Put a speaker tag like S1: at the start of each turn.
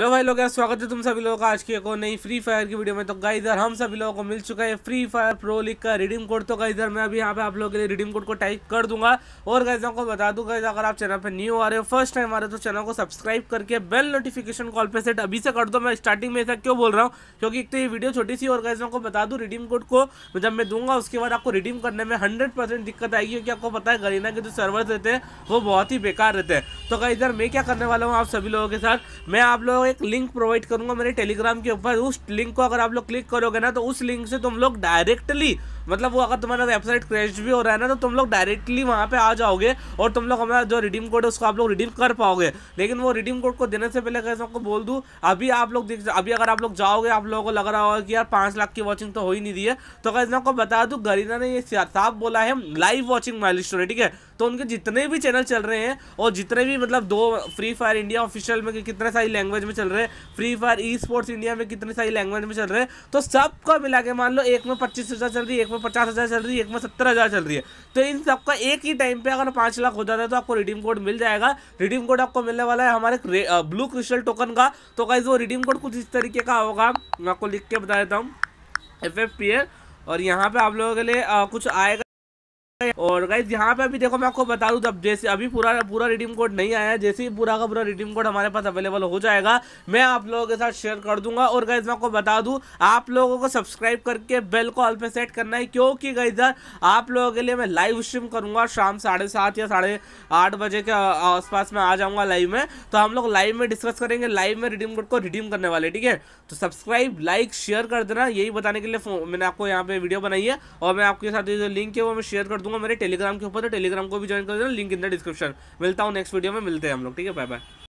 S1: hello तो भाई लोग स्वागत है तुम सभी लोगों का आज की एक और नई फ्री फायर की वीडियो में तो गाई इधर हम सभी लोगों को मिल चुका है फ्री फायर प्रो लिख का रिडीम कोड तो गाई इधर मैं अभी यहाँ पे आप लोगों के लिए रिडीम कोड को टाइप कर दूंगा और गाइस को बता दूंगा अगर आप चैनल पे न्यू आ रहे हो फर्स्ट टाइम आ रहे हो तो चैनल को सब्सक्राइब करके बेल नोटिफिकेशन कॉल पर सेट अभी से कर दो मैं स्टार्टिंग में ऐसा क्यों बोल रहा हूँ क्योंकि एक तो ये वीडियो छोटी सी और गाइस को बता दूँ रिडीम कोड को जब मैं दूंगा उसके बाद आपको रिडीम करने में हंड्रेड दिक्कत आएगी क्योंकि आपको पता है गरीना के जो सर्वर रहते हैं वो बहुत ही बेकार रहते हैं तो गाइस मैं क्या करने वाला हूँ आप सभी लोगों के साथ मैं आप लोग एक लिंक प्रोवाइड करूंगा मेरे टेलीग्राम के ऊपर उस लिंक को अगर आप लोग क्लिक करोगे ना तो उस लिंक से तुम लोग डायरेक्टली मतलब वो अगर तुम्हारा वेबसाइट क्रैश भी हो रहा है ना तो तुम लोग डायरेक्टली वहाँ पे आ जाओगे और तुम लोग हमारा जो रिडीम कोड है उसको आप लोग रिडीम कर पाओगे लेकिन वो रिडीम कोड को देने से पहले कैसे आपको बोल दूँ अभी आप लोग देख अभी अगर आप लोग जाओगे आप लोगों को लग रहा होगा कि यार पाँच लाख की वॉचिंग तो हो ही नहीं दी है तो कैसे आपको बता दूँ गरीना ने ये साफ बोला है लाइव वॉचिंग माइल स्टोरी ठीक है तो उनके जितने भी चैनल चल रहे हैं और जितने भी मतलब दो फ्री फायर इंडिया ऑफिशियल में कितने सारी लैंग्वेज में चल रहे हैं free fire esports India में कितने सारी लैंग्वेज में चल रहे हैं तो सबको मिला के मान लो एक में पच्चीस हज़ार चल रही है एक में पचास हज़ार चल रही है एक में सत्तर हज़ार चल रही है तो इन सबका एक ही टाइम पे अगर पाँच लाख हो जाता है तो आपको रिडीम कोड मिल जाएगा रिडीम कोड आपको मिलने वाला है हमारे ब्लू क्रिस्टल टोकन का तो गाइज वो रिडीम कोड कुछ इस तरीके का होगा मैं आपको लिख के बता देता हूँ एफ एफ पी एल और यहाँ पे आप लोगों के लिए आ, कुछ आएगा और गाइज यहाँ पे अभी देखो मैं आपको बता दूँ जब जैसे अभी पूरा पूरा रिडीम कोड नहीं आया है जैसे ही पूरा का पूरा रिडीम कोड हमारे पास अवेलेबल हो जाएगा मैं आप लोगों के साथ शेयर कर दूंगा और गाइज मैं आपको बता दूँ आप लोगों को सब्सक्राइब करके बेल को ऑल पे सेट करना है क्योंकि गाइज आप लोगों के लिए मैं लाइव स्ट्रीम करूंगा शाम साढ़े सात या साढ़े आठ बजे के आसपास में आ जाऊँगा लाइव में तो हम लोग लाइव में डिस्कस करेंगे लाइव में रिडीम कोड को रिडीम करने वाले ठीक है तो सब्सक्राइब लाइक शेयर कर देना यही बताने के लिए मैंने आपको यहाँ पे वीडियो बनाई है और मैं आपके साथ जो लिंक है वो मैं शेयर कर दूंगा मेरे टेलीग्राम के ऊपर तो टेलीग्राम को भी ज्वाइन कर देना लिंक इन द डिस्क्रिप्शन मिलता हूँ नेक्स्ट वीडियो में मिलते हैं हम लोग ठीक है बाय बाय